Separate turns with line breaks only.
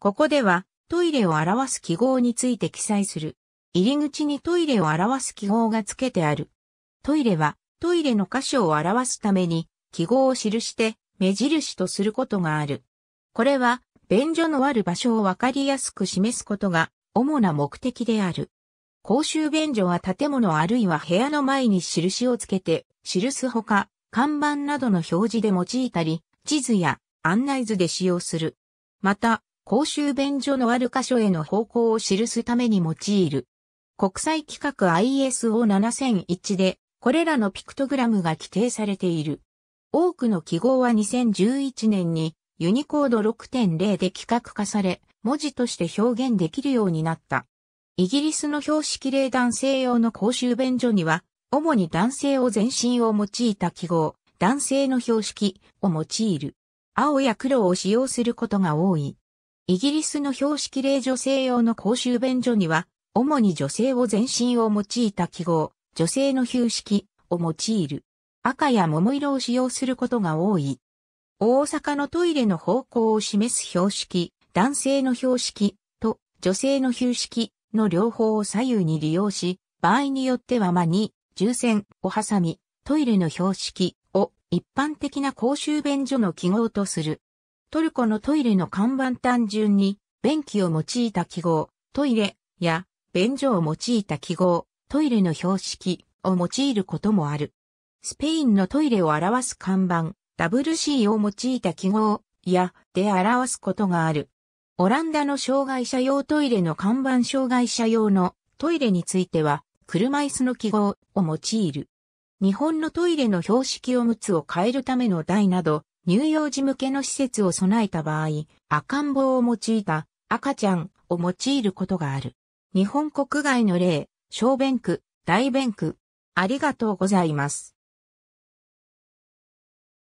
ここではトイレを表す記号について記載する。入り口にトイレを表す記号が付けてある。トイレはトイレの箇所を表すために記号を記して目印とすることがある。これは便所のある場所をわかりやすく示すことが主な目的である。公衆便所は建物あるいは部屋の前に印をつけて、記すほか、看板などの表示で用いたり、地図や案内図で使用する。また、公衆便所のある箇所への方向を記すために用いる。国際規格 ISO7001 で、これらのピクトグラムが規定されている。多くの記号は2011年にユニコード6.0で規格化され、文字として表現できるようになった。イギリスの標識例男性用の公衆便所には、主に男性を全身を用いた記号、男性の標識を用いる。青や黒を使用することが多い。イギリスの標識例女性用の公衆便所には、主に女性を全身を用いた記号、女性の標識を用いる。赤や桃色を使用することが多い。大阪のトイレの方向を示す標識、男性の標識と女性の標識の両方を左右に利用し、場合によっては間に重線を挟み、トイレの標識を一般的な公衆便所の記号とする。トルコのトイレの看板単純に、便器を用いた記号、トイレや、便所を用いた記号、トイレの標識を用いることもある。スペインのトイレを表す看板、WC を用いた記号や、で表すことがある。オランダの障害者用トイレの看板障害者用のトイレについては、車椅子の記号を用いる。日本のトイレの標識を6つを変えるための台など、乳幼児向けの施設を備えた場合、赤ん坊を用いた赤ちゃんを用いることがある。日本国外の例、小便区、大便区。ありがとうございます。